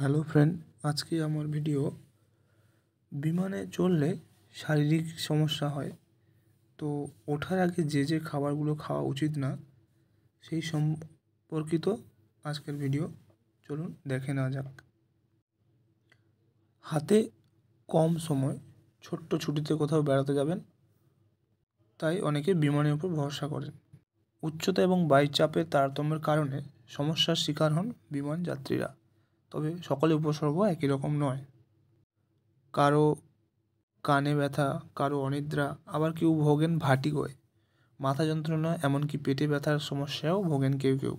hello friend আজকে আমার video বিমানে চললে শারীরিক সমস্যা হয় তো ওঠার আগে যে যে খাবারগুলো খাওয়া উচিত না সেই সম্পর্কিত আজকের ভিডিও চলুন দেখে নেওয়া যাক হাতে কম সময় ছোট্ট ছুটিতে কোথাও বেড়াতে যাবেন তাই অনেকে বিমানের উপর ভরসা করেন উচ্চতা এবং বাইচাপের তারতম্যের কারণে সমস্যার শিকার হন বিমান যাত্রীরা তবে সকলে উপসর্গ একই রকম নয় কারো কানে ব্যথা কারো অনিদ্রা আবার কেউ ভোগেন ভাটিগোয় মাথা যন্ত্রণা এমনকি পেটে ব্যথার সমস্যাও ভোগেন কেউ কেউ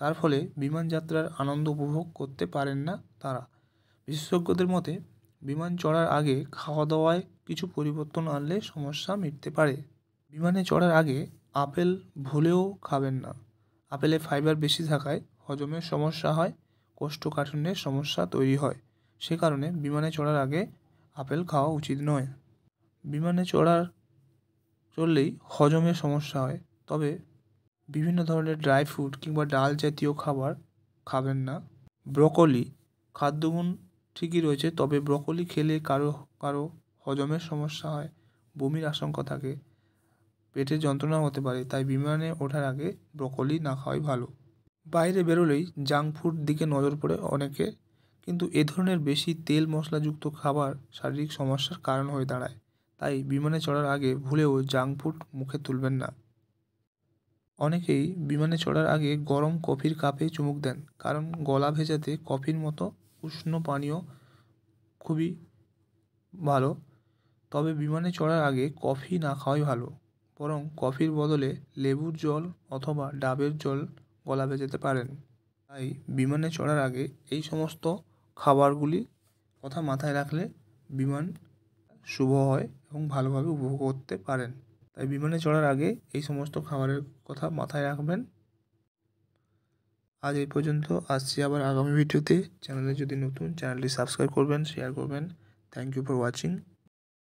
তার ফলে বিমান যাত্রার আনন্দ উপভোগ করতে পারেন না তারা বিশেষজ্ঞদের মতে বিমান চড়ার আগে খাওয়া দাওয়ায় কিছু পরিবর্তন আনলে সমস্যা মিটতে পারে বিমানে চড়ার আগে আপেল ভুলেও খাবেন না আপেলে ফাইবার বেশি থাকায় হজমের সমস্যা হয় কোষ্ঠকাঠিন্যের সমস্যা তৈরি হয় সে কারণে বিমানে চড়ার আগে আপেল খাওয়া উচিত নয় বিমানে চড়ার চললেই হজমের সমস্যা হয় তবে বিভিন্ন ধরনের ড্রাই ফ্রুট কিংবা ডাল জাতীয় খাবার খাবেন না ব্রকলি খাদ্যগুণ ঠিকই রয়েছে তবে ব্রকলি খেলে কারো কারো হজমের সমস্যা হয় বমির আশঙ্কা থাকে পেটে যন্ত্রণা হতে পারে তাই বিমানে ওঠার আগে ব্রকলি না খাওয়াই ভালো বাইরে বেরোলেই জাঙ্ক ফুড দিকে নজর পড়ে অনেকে কিন্তু এ ধরনের বেশি তেল মশলাযুক্ত খাবার শারীরিক সমস্যার কারণ হয়ে দাঁড়ায় তাই বিমানে চড়ার আগে ভুলেও জাঙ্ক ফুড মুখে তুলবেন না অনেকেই বিমানে চড়ার আগে গরম কফির কাপে চুমুক দেন কারণ গলা ভেজাতে কফির মতো উষ্ণ পানীয় খুবই ভালো তবে বিমানে চড়ার আগে কফি না খাওয়াই ভালো বরং কফির বদলে লেবুর জল অথবা ডাবের জল গলাপে যেতে পারেন তাই বিমানে চড়ার আগে এই সমস্ত খাবারগুলি কথা মাথায় রাখলে বিমান শুভ হয় এবং ভালোভাবে উপভোগ করতে পারেন তাই বিমানে চড়ার আগে এই সমস্ত খাবারের কথা মাথায় রাখবেন আজ এই পর্যন্ত আসছি আবার আগামী ভিডিওতে চ্যানেলে যদি নতুন চ্যানেলটি সাবস্ক্রাইব করবেন শেয়ার করবেন থ্যাংক ইউ ফর ওয়াচিং